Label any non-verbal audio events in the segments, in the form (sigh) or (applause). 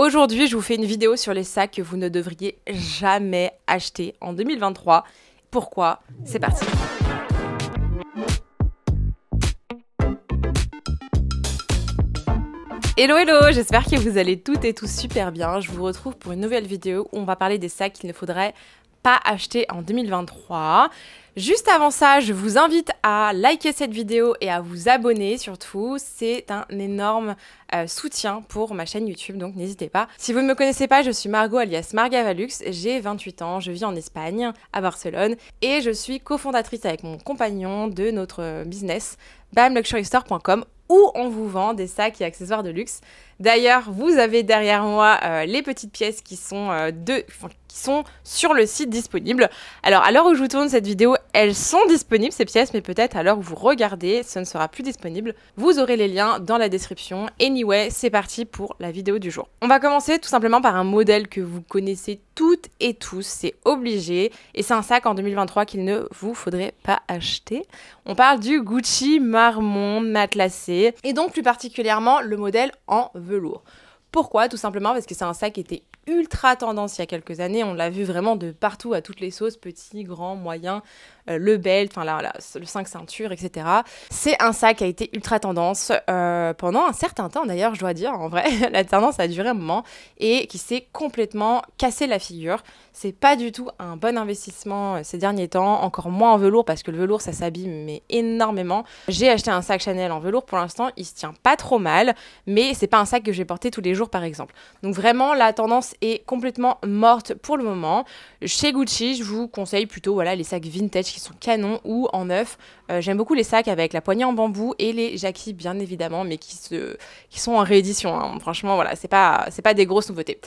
Aujourd'hui, je vous fais une vidéo sur les sacs que vous ne devriez jamais acheter en 2023. Pourquoi C'est parti Hello hello, j'espère que vous allez toutes et tous super bien. Je vous retrouve pour une nouvelle vidéo où on va parler des sacs qu'il ne faudrait acheté en 2023. Juste avant ça, je vous invite à liker cette vidéo et à vous abonner surtout. C'est un énorme euh, soutien pour ma chaîne YouTube, donc n'hésitez pas. Si vous ne me connaissez pas, je suis Margot alias Margavalux, j'ai 28 ans, je vis en Espagne, à Barcelone, et je suis cofondatrice avec mon compagnon de notre business BAMLuxuryStore.com où on vous vend des sacs et accessoires de luxe. D'ailleurs, vous avez derrière moi euh, les petites pièces qui sont, euh, qui sont sur le site disponible. Alors, à l'heure où je vous tourne cette vidéo, elles sont disponibles, ces pièces, mais peut-être à l'heure où vous regardez, ce ne sera plus disponible. Vous aurez les liens dans la description. Anyway, c'est parti pour la vidéo du jour. On va commencer tout simplement par un modèle que vous connaissez toutes et tous, c'est obligé, et c'est un sac en 2023 qu'il ne vous faudrait pas acheter. On parle du Gucci Marmont matelassé et donc plus particulièrement le modèle en velours. Pourquoi Tout simplement parce que c'est un sac qui était ultra tendance il y a quelques années. On l'a vu vraiment de partout, à toutes les sauces, petits, grands, moyens, euh, le belt, enfin là, le 5 ceintures, etc. C'est un sac qui a été ultra tendance euh, pendant un certain temps, d'ailleurs, je dois dire, en vrai, (laughs) la tendance a duré un moment et qui s'est complètement cassé la figure. C'est pas du tout un bon investissement euh, ces derniers temps, encore moins en velours parce que le velours ça s'abîme mais énormément. J'ai acheté un sac Chanel en velours pour l'instant, il se tient pas trop mal, mais c'est pas un sac que j'ai porté tous les jours par exemple. Donc vraiment la tendance est complètement morte pour le moment. Chez Gucci, je vous conseille plutôt voilà, les sacs vintage qui sont canons ou en neuf. Euh, j'aime beaucoup les sacs avec la poignée en bambou et les jackies bien évidemment, mais qui, se, qui sont en réédition. Hein. Franchement, voilà, c'est pas, pas des grosses nouveautés.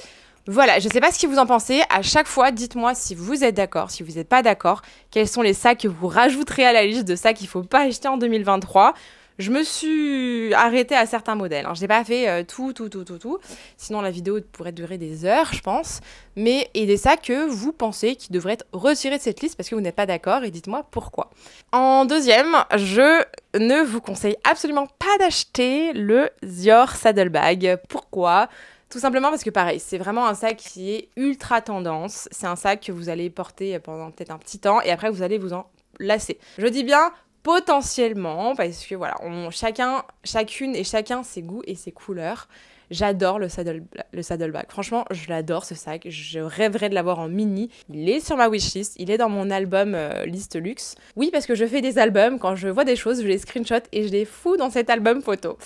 Voilà, je ne sais pas ce que vous en pensez. À chaque fois, dites-moi si vous êtes d'accord, si vous n'êtes pas d'accord, quels sont les sacs que vous rajouterez à la liste de sacs qu'il ne faut pas acheter en 2023. Je me suis arrêtée à certains modèles. Je n'ai pas fait tout, tout, tout, tout, tout. Sinon, la vidéo pourrait durer des heures, je pense. Mais et des sacs que vous pensez qui devraient être retirés de cette liste parce que vous n'êtes pas d'accord et dites-moi pourquoi. En deuxième, je ne vous conseille absolument pas d'acheter le Zior Saddlebag. Pourquoi tout simplement parce que pareil, c'est vraiment un sac qui est ultra tendance. C'est un sac que vous allez porter pendant peut-être un petit temps et après vous allez vous en lasser. Je dis bien potentiellement, parce que voilà, on, chacun, chacune et chacun ses goûts et ses couleurs. J'adore le, saddle, le saddleback. Franchement, je l'adore ce sac. Je rêverais de l'avoir en mini. Il est sur ma wishlist. Il est dans mon album euh, Liste Luxe. Oui, parce que je fais des albums. Quand je vois des choses, je les screenshot et je les fous dans cet album photo.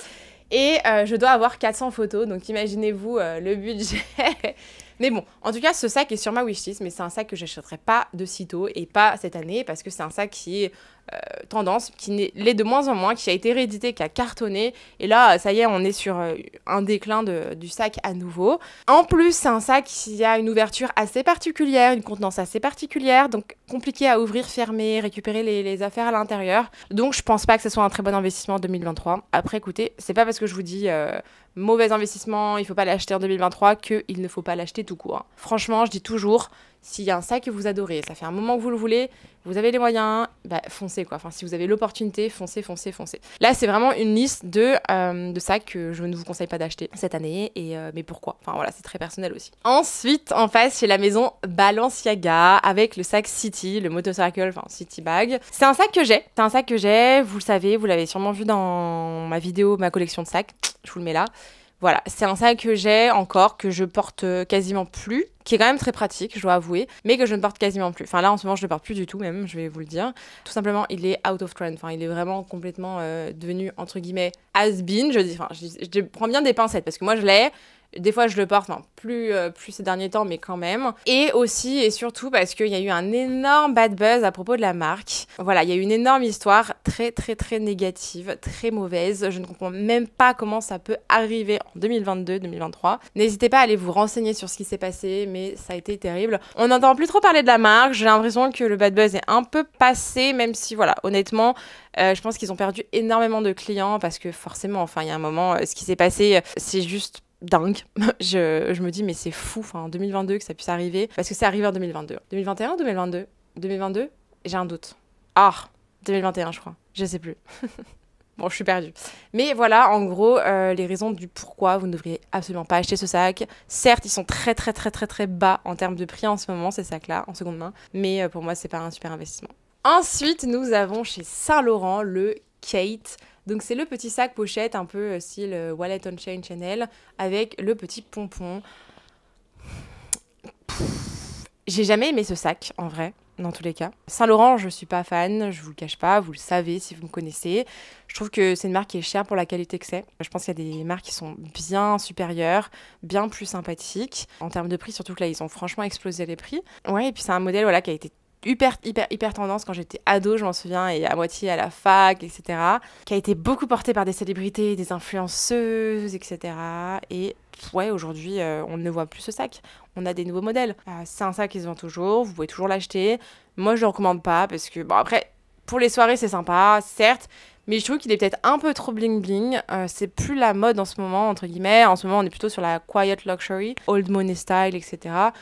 Et euh, je dois avoir 400 photos. Donc imaginez-vous euh, le budget. (laughs) Mais bon, en tout cas, ce sac est sur ma wishlist, mais c'est un sac que j'achèterai pas de sitôt et pas cette année parce que c'est un sac qui est euh, tendance qui l'est de moins en moins, qui a été réédité, qui a cartonné. Et là, ça y est, on est sur euh, un déclin du sac à nouveau. En plus, c'est un sac qui a une ouverture assez particulière, une contenance assez particulière, donc compliqué à ouvrir, fermer, récupérer les, affaires à l'intérieur. Donc, je pense pas que ce soit un très bon investissement en 2023. Après, écoutez, c'est pas parce que je vous dis euh, mauvais investissement, il faut pas l'acheter en 2023 qu'il ne faut pas l'acheter tout court. Franchement, je dis toujours, s'il y a un sac que vous adorez, ça fait un moment que vous le voulez, vous avez les moyens, bah, foncez quoi. Enfin, si vous avez l'opportunité, foncez, foncez, foncez. Là, c'est vraiment une liste de, euh, sacs que je ne vous conseille pas d'acheter cette année, et euh, mais pourquoi Enfin voilà, c'est très personnel aussi. Ensuite, en face, chez la maison Balenciaga, avec le sac City, le motorcycle, enfin City Bag. C'est un sac que j'ai, c'est un sac que j'ai, vous le savez, vous l'avez sûrement vu dans ma vidéo, ma collection de sacs, je vous le mets là. Voilà, c'est un sac que j'ai encore, que je porte euh, quasiment plus, qui est quand même très pratique, je dois avouer, mais que je ne porte quasiment plus. Enfin là, en ce moment, je ne le porte plus du tout même, je vais vous le dire. Tout simplement, il est out of trend, enfin il est vraiment complètement euh, devenu, entre guillemets, has-been. Je, dis, enfin, je prends bien des pincettes, parce que moi, je l'ai, des fois, je le porte, plus, euh, plus ces derniers temps, mais quand même. Et aussi et surtout parce qu'il y a eu un énorme bad buzz à propos de la marque. Voilà, il y a eu une énorme histoire très, très, très négative, très mauvaise. Je ne comprends même pas comment ça peut arriver en 2022, 2023. N'hésitez pas à aller vous renseigner sur ce qui s'est passé, mais ça a été terrible. On n'entend plus trop parler de la marque. J'ai l'impression que le bad buzz est un peu passé, même si, voilà, honnêtement, euh, je pense qu'ils ont perdu énormément de clients parce que forcément, enfin, il y a un moment, euh, ce qui s'est passé, c'est juste dingue. (laughs) je, me dis, mais c'est fou, en 2022 que ça puisse arriver, parce que c'est arrivé en 2022. 2021 2022 2022 J'ai un doute. Ah 2021, je crois. Je sais plus. (laughs) Bon, je suis perdue. Mais voilà, en gros, euh, les raisons du pourquoi vous ne devriez absolument pas acheter ce sac. Certes, ils sont très très très très très bas en termes de prix en ce moment, ces sacs-là, en seconde main. Mais euh, pour moi, c'est pas un super investissement. Ensuite, nous avons chez Saint-Laurent le Kate donc c'est le petit sac pochette, un peu euh, style euh, Wallet on Chain Chanel, avec le petit pompon. J'ai jamais aimé ce sac, en vrai, dans tous les cas. Saint-Laurent, je suis pas fan, je vous le cache pas, vous le savez si vous me connaissez. Je trouve que c'est une marque qui est chère pour la qualité que c'est. Je pense qu'il y a des marques qui sont bien supérieures, bien plus sympathiques. En termes de prix, surtout que là, ils ont franchement explosé les prix. Ouais, et puis c'est un modèle voilà, qui a été hyper, hyper, tendance quand j'étais ado, je m'en souviens, et à moitié à la fac, etc. Qui a été beaucoup portée par des célébrités, des influenceuses, etc. Et ouais, aujourd'hui, euh, on ne voit plus ce sac. On a des nouveaux modèles. Euh, c'est un sac qui se vend toujours, vous pouvez toujours l'acheter. Moi, je le recommande pas parce que, bon, après, pour les soirées, c'est sympa, certes, mais je trouve qu'il est peut-être un peu trop bling bling. Euh, c'est plus la mode en ce moment, entre guillemets. En ce moment, on est plutôt sur la quiet luxury, old money style, etc.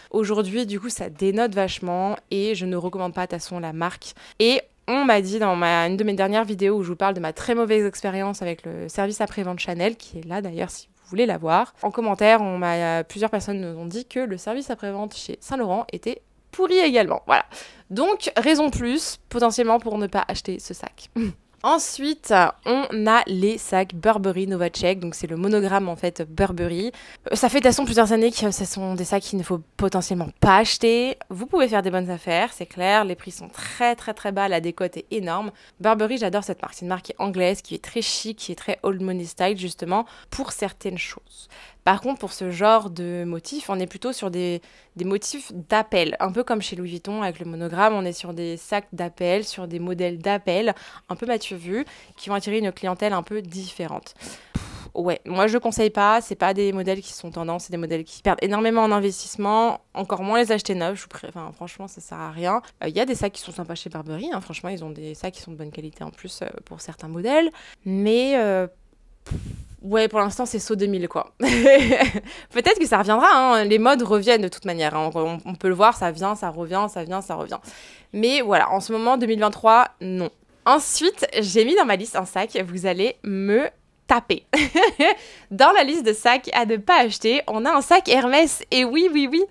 Aujourd'hui, du coup, ça dénote vachement et je ne recommande pas, de toute façon, la marque. Et on m'a dit dans ma, une de mes dernières vidéos où je vous parle de ma très mauvaise expérience avec le service après-vente Chanel, qui est là d'ailleurs si vous voulez la voir. En commentaire, euh, plusieurs personnes nous ont dit que le service après-vente chez Saint-Laurent était pourri également. Voilà. Donc, raison plus, potentiellement, pour ne pas acheter ce sac. (laughs) Ensuite, on a les sacs Burberry Check, donc c'est le monogramme en fait Burberry. Euh, ça fait de toute façon plusieurs années que ce sont des sacs qu'il ne faut potentiellement pas acheter. Vous pouvez faire des bonnes affaires, c'est clair, les prix sont très très très bas, la décote est énorme. Burberry, j'adore cette marque, c'est une marque anglaise, qui est très chic, qui est très old money style justement pour certaines choses. Par contre, pour ce genre de motifs, on est plutôt sur des, motifs d'appel, un peu comme chez Louis Vuitton avec le monogramme, on est sur des sacs d'appel, sur des modèles d'appel, un peu Mathieu Vu, qui vont attirer une clientèle un peu différente. ouais, moi je conseille pas, c'est pas des modèles qui sont tendance, c'est des modèles qui perdent énormément en investissement, encore moins les acheter neufs, enfin, franchement ça sert à rien. Euh, il y a des sacs qui sont sympas chez Barbery, hein. franchement ils ont des sacs qui sont de bonne qualité en plus euh, pour certains modèles, mais euh, Ouais, pour l'instant, c'est saut 2000, quoi. (laughs) Peut-être que ça reviendra, hein. les modes reviennent de toute manière. Hein. On, peut le voir, ça vient, ça revient, ça vient, ça revient. Mais voilà, en ce moment, 2023, non. Ensuite, j'ai mis dans ma liste un sac, vous allez me taper. (laughs) dans la liste de sacs à ne pas acheter, on a un sac Hermès, et oui, oui, oui.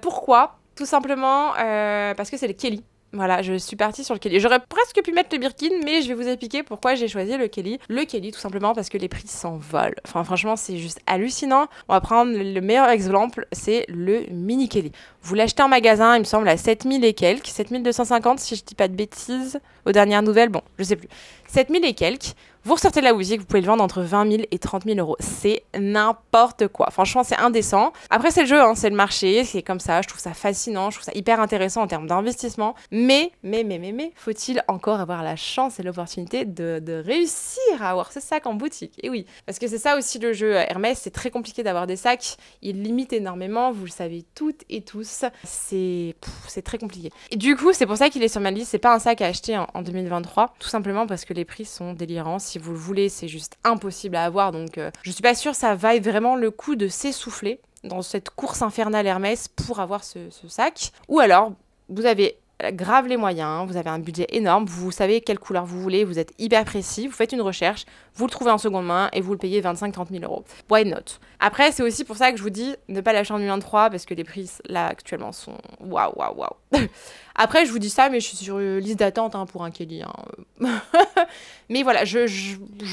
Pourquoi Tout simplement euh, parce que c'est le Kelly. Voilà, je suis partie sur le Kelly. J'aurais presque pu mettre le Birkin, mais je vais vous expliquer pourquoi j'ai choisi le Kelly. Le Kelly, tout simplement parce que les prix s'envolent. Enfin, franchement, c'est juste hallucinant. On va prendre le meilleur exemple, c'est le Mini Kelly. Vous l'achetez en magasin, il me semble, à 7000 et quelques. 7250, si je dis pas de bêtises, aux dernières nouvelles, bon, je ne sais plus. 7000 et quelques. Vous ressortez de la boutique, vous pouvez le vendre entre 20 000 et 30 000 euros. C'est n'importe quoi. Franchement, c'est indécent. Après, c'est le jeu, hein, c'est le marché, c'est comme ça. Je trouve ça fascinant, je trouve ça hyper intéressant en termes d'investissement. Mais, mais, mais, mais, mais, faut-il encore avoir la chance et l'opportunité de, réussir à avoir ce sac en boutique Et oui, parce que c'est ça aussi le jeu. Euh, Hermès, c'est très compliqué d'avoir des sacs. Il limite énormément, vous le savez toutes et tous. C'est très compliqué. Et du coup, c'est pour ça qu'il est sur ma liste. C'est pas un sac à acheter en 2023, tout simplement parce que les prix sont délirants si vous le voulez, c'est juste impossible à avoir. Donc euh, je suis pas sûre ça vaille vraiment le coup de s'essouffler dans cette course infernale Hermès pour avoir ce, sac. Ou alors, vous avez grave les moyens, hein, vous avez un budget énorme, vous savez quelle couleur vous voulez, vous êtes hyper précis, vous faites une recherche, vous le trouvez en seconde main et vous le payez 25-30 000 euros. Why not Après, c'est aussi pour ça que je vous dis ne pas lâcher en 3 parce que les prix là actuellement sont waouh waouh waouh. (laughs) Après, je vous dis ça, mais je suis sur une liste d'attente hein, pour un Kelly. Hein. (laughs) Mais voilà, je,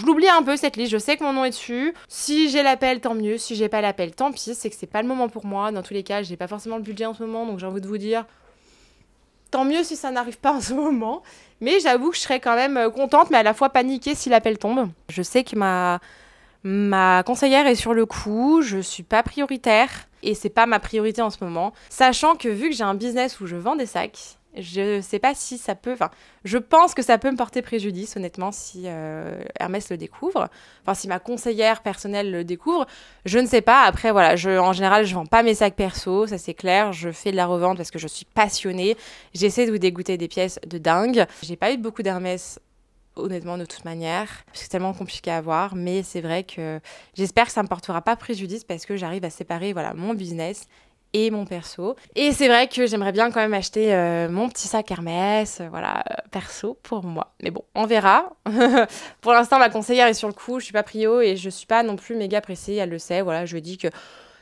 l'oublie un peu cette liste, je sais que mon nom est dessus. Si j'ai l'appel, tant mieux. Si j'ai pas l'appel, tant pis, c'est que c'est pas le moment pour moi. Dans tous les cas, j'ai pas forcément le budget en ce moment, donc j'ai envie de vous dire tant mieux si ça n'arrive pas en ce moment. Mais j'avoue que je serais quand même euh, contente, mais à la fois paniquée si l'appel tombe. Je sais que ma, ma conseillère est sur le coup, je suis pas prioritaire et c'est pas ma priorité en ce moment. Sachant que vu que j'ai un business où je vends des sacs, je sais pas si ça peut. Enfin, je pense que ça peut me porter préjudice, honnêtement, si euh, Hermès le découvre. Enfin, si ma conseillère personnelle le découvre. Je ne sais pas. Après, voilà, je, en général, je vends pas mes sacs perso, ça c'est clair. Je fais de la revente parce que je suis passionnée. J'essaie de vous dégoûter des pièces de dingue. J'ai pas eu beaucoup d'Hermès honnêtement de toute manière. C'est tellement compliqué à avoir, mais c'est vrai que j'espère que ça ne me portera pas préjudice parce que j'arrive à séparer voilà mon business et mon perso. Et c'est vrai que j'aimerais bien quand même acheter euh, mon petit sac Hermès, euh, voilà, euh, perso pour moi. Mais bon, on verra. (laughs) pour l'instant, ma conseillère est sur le coup, je suis pas prio et je ne suis pas non plus méga pressée, elle le sait. Voilà, je lui ai dit que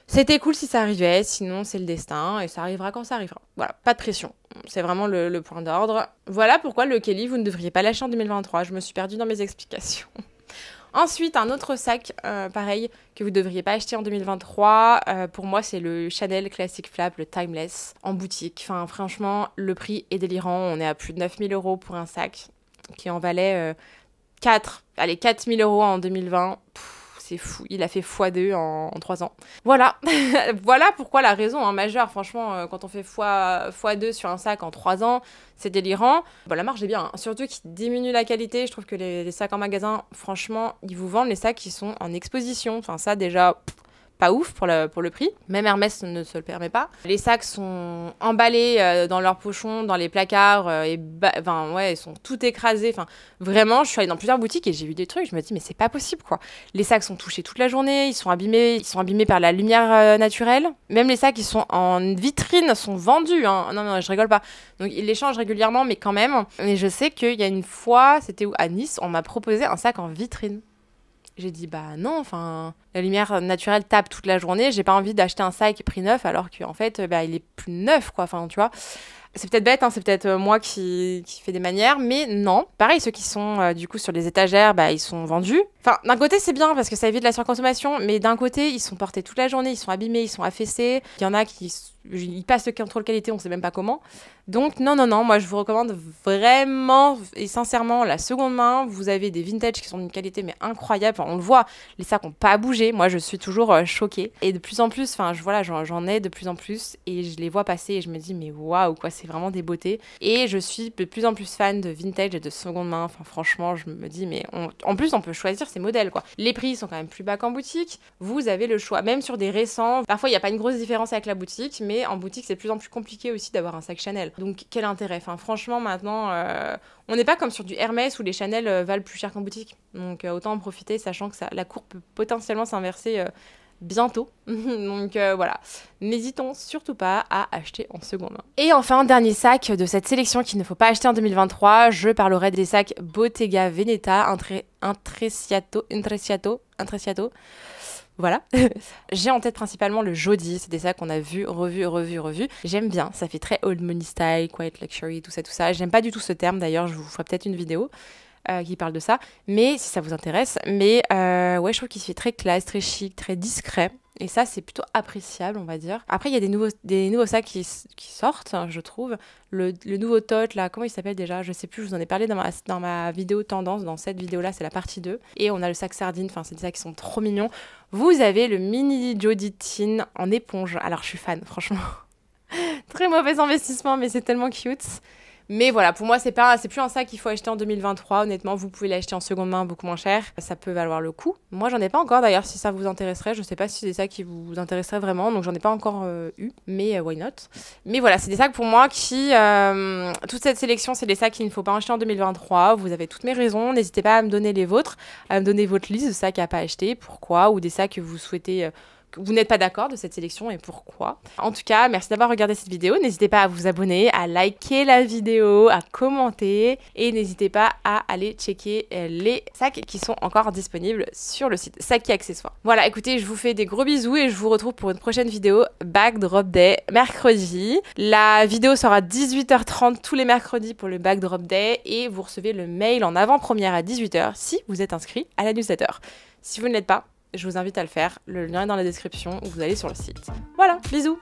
c'était cool si ça arrivait, sinon c'est le destin et ça arrivera quand ça arrivera. Voilà, pas de pression. C'est vraiment le, point d'ordre. Voilà pourquoi le Kelly, vous ne devriez pas lâcher en 2023. Je me suis perdue dans mes explications. (laughs) Ensuite, un autre sac, euh, pareil, que vous ne devriez pas acheter en 2023. Euh, pour moi, c'est le Chanel Classic Flap, le Timeless, en boutique. Enfin, franchement, le prix est délirant. On est à plus de 9000 euros pour un sac qui en valait 4, euh, allez, 4000 euros en 2020 c'est fou. Il a fait x2 en, 3 ans. Voilà. (laughs) voilà pourquoi la raison hein, majeure. Franchement, euh, quand on fait x2 sur un sac en 3 ans, c'est délirant. Bon, bah, la marge est bien. Hein. Surtout qu'il diminue la qualité. Je trouve que les, sacs en magasin, franchement, ils vous vendent les sacs qui sont en exposition. Enfin, ça, déjà pas ouf pour le, pour le prix. Même Hermès ne se le permet pas. Les sacs sont emballés euh, dans leurs pochons, dans les placards, euh, et enfin, ouais, ils sont tout écrasés. Enfin, vraiment, je suis allée dans plusieurs boutiques et j'ai vu des trucs, je me dis, mais c'est pas possible, quoi. Les sacs sont touchés toute la journée, ils sont abîmés, ils sont abîmés par la lumière euh, naturelle. Même les sacs qui sont en vitrine sont vendus, hein. non, non, je rigole pas. Donc, ils les changent régulièrement, mais quand même. Et je sais qu'il y a une fois, c'était à Nice, on m'a proposé un sac en vitrine. J'ai dit bah non, enfin la lumière naturelle tape toute la journée, j'ai pas envie d'acheter un sac prix neuf alors qu'en fait bah, il est plus neuf quoi, enfin tu vois. C'est peut-être bête, hein, c'est peut-être euh, moi qui, qui fais des manières, mais non. Pareil, ceux qui sont euh, du coup sur les étagères, bah, ils sont vendus. Enfin, d'un côté c'est bien parce que ça évite la surconsommation, mais d'un côté ils sont portés toute la journée, ils sont abîmés, ils sont affaissés. Il y en a qui il passe le contrôle qualité, on sait même pas comment. Donc non, non, non, moi je vous recommande vraiment et sincèrement la seconde main. Vous avez des vintage qui sont d'une qualité mais incroyable. Enfin, on le voit, les sacs n'ont pas bougé. Moi je suis toujours euh, choquée et de plus en plus, enfin je voilà, j'en ai de plus en plus et je les vois passer et je me dis mais waouh quoi, c'est vraiment des beautés. Et je suis de plus en plus fan de vintage et de seconde main. Enfin franchement, je me dis mais en plus on peut choisir ses modèles quoi. Les prix sont quand même plus bas qu'en boutique. Vous avez le choix, même sur des récents. Parfois il n'y a pas une grosse différence avec la boutique, mais en boutique, c'est de plus en plus compliqué aussi d'avoir un sac Chanel. Donc, quel intérêt Enfin, franchement, maintenant, euh, on n'est pas comme sur du Hermès où les Chanel euh, valent plus cher qu'en boutique. Donc, euh, autant en profiter, sachant que la courbe peut potentiellement s'inverser bientôt. (laughs) Donc voilà, n'hésitons surtout pas à acheter en seconde Et enfin, dernier sac de cette sélection qu'il ne faut pas acheter en 2023, je parlerai des sacs Bottega Veneta, Intreciato, Intreciato, Intreciato. Voilà. (laughs) J'ai en tête principalement le Jody, C'était ça qu'on a vu, revu, revu, revu. J'aime bien, ça fait très old money style, quiet luxury, tout ça, tout ça. J'aime pas du tout ce terme d'ailleurs, je vous ferai peut-être une vidéo. Euh, qui parle de ça, mais si ça vous intéresse. Mais euh, ouais, je trouve qu'il se fait très classe, très chic, très discret. Et ça, c'est plutôt appréciable, on va dire. Après, il y a des nouveaux, des nouveaux sacs qui, qui sortent, hein, je trouve. Le, nouveau tote, là, comment il s'appelle déjà Je sais plus, je vous en ai parlé dans ma, dans ma vidéo tendance, dans cette vidéo-là, c'est la partie 2. Et on a le sac sardine, enfin, c'est des sacs qui sont trop mignons. Vous avez le mini Jody Teen en éponge. Alors, je suis fan, franchement. (laughs) Très mauvais investissement, mais c'est tellement cute. Mais voilà, pour moi, c'est pas, c'est plus un sac qu'il faut acheter en 2023. Honnêtement, vous pouvez l'acheter en seconde main beaucoup moins cher. Ça peut valoir le coup. Moi, j'en ai pas encore d'ailleurs. Si ça vous intéresserait, je sais pas si c'est des sacs qui vous intéresserait vraiment. Donc, j'en ai pas encore euh, eu, mais euh, why not Mais voilà, c'est des sacs pour moi qui, euh, toute cette sélection, c'est des sacs qu'il ne faut pas acheter en 2023. Vous avez toutes mes raisons. N'hésitez pas à me donner les vôtres, à me donner votre liste de sacs à pas acheter, pourquoi, ou des sacs que vous souhaitez vous n'êtes pas d'accord de cette sélection et pourquoi. En tout cas, merci d'avoir regardé cette vidéo. N'hésitez pas à vous abonner, à liker la vidéo, à commenter et n'hésitez pas à aller checker les sacs qui sont encore disponibles sur le site Sacs et accessoires. Voilà, écoutez, je vous fais des gros bisous et je vous retrouve pour une prochaine vidéo Backdrop Day mercredi. La vidéo sera 18h30 tous les mercredis pour le Backdrop Day et vous recevez le mail en avant-première à 18h si vous êtes inscrit à la newsletter. Si vous ne l'êtes pas, je vous invite à le faire. Le lien est dans la description ou vous allez sur le site. Voilà, bisous